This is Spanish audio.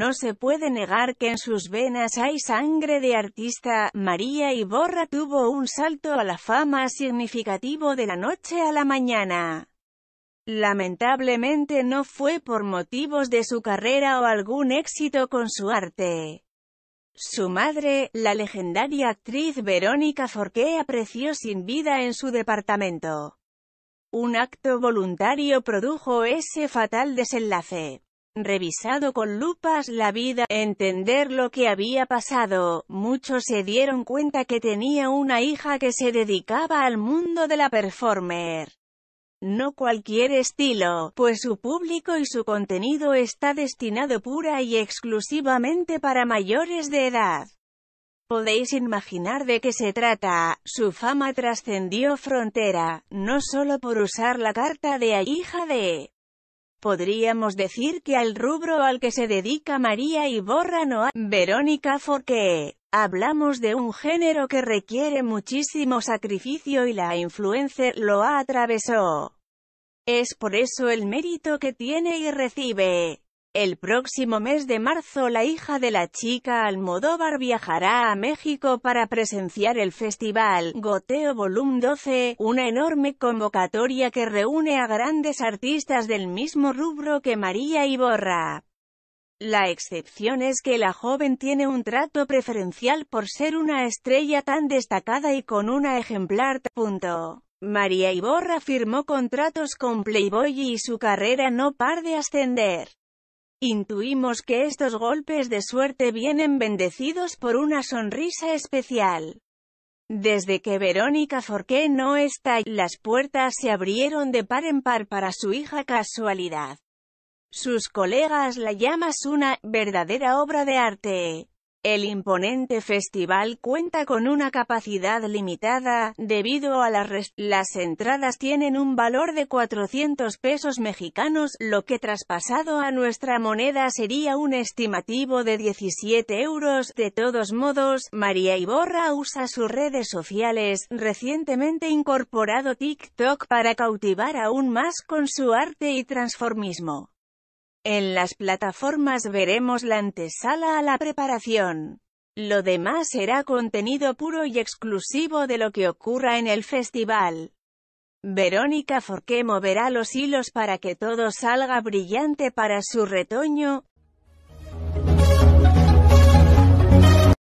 no se puede negar que en sus venas hay sangre de artista, María Iborra tuvo un salto a la fama significativo de la noche a la mañana. Lamentablemente no fue por motivos de su carrera o algún éxito con su arte. Su madre, la legendaria actriz Verónica Forqué apreció sin vida en su departamento. Un acto voluntario produjo ese fatal desenlace revisado con lupas la vida, entender lo que había pasado, muchos se dieron cuenta que tenía una hija que se dedicaba al mundo de la performer. No cualquier estilo, pues su público y su contenido está destinado pura y exclusivamente para mayores de edad. Podéis imaginar de qué se trata, su fama trascendió frontera, no solo por usar la carta de hija de Podríamos decir que al rubro al que se dedica María y no a Verónica porque hablamos de un género que requiere muchísimo sacrificio y la influencer lo atravesó. Es por eso el mérito que tiene y recibe. El próximo mes de marzo la hija de la chica Almodóvar viajará a México para presenciar el festival Goteo Vol. 12, una enorme convocatoria que reúne a grandes artistas del mismo rubro que María Iborra. La excepción es que la joven tiene un trato preferencial por ser una estrella tan destacada y con una ejemplar María Iborra firmó contratos con Playboy y su carrera no par de ascender. Intuimos que estos golpes de suerte vienen bendecidos por una sonrisa especial. Desde que Verónica Forqué no está, las puertas se abrieron de par en par para su hija casualidad. Sus colegas la llamas una verdadera obra de arte. El imponente festival cuenta con una capacidad limitada, debido a las entradas tienen un valor de 400 pesos mexicanos, lo que traspasado a nuestra moneda sería un estimativo de 17 euros. De todos modos, María Iborra usa sus redes sociales, recientemente incorporado TikTok para cautivar aún más con su arte y transformismo. En las plataformas veremos la antesala a la preparación. Lo demás será contenido puro y exclusivo de lo que ocurra en el festival. Verónica Forqué moverá los hilos para que todo salga brillante para su retoño,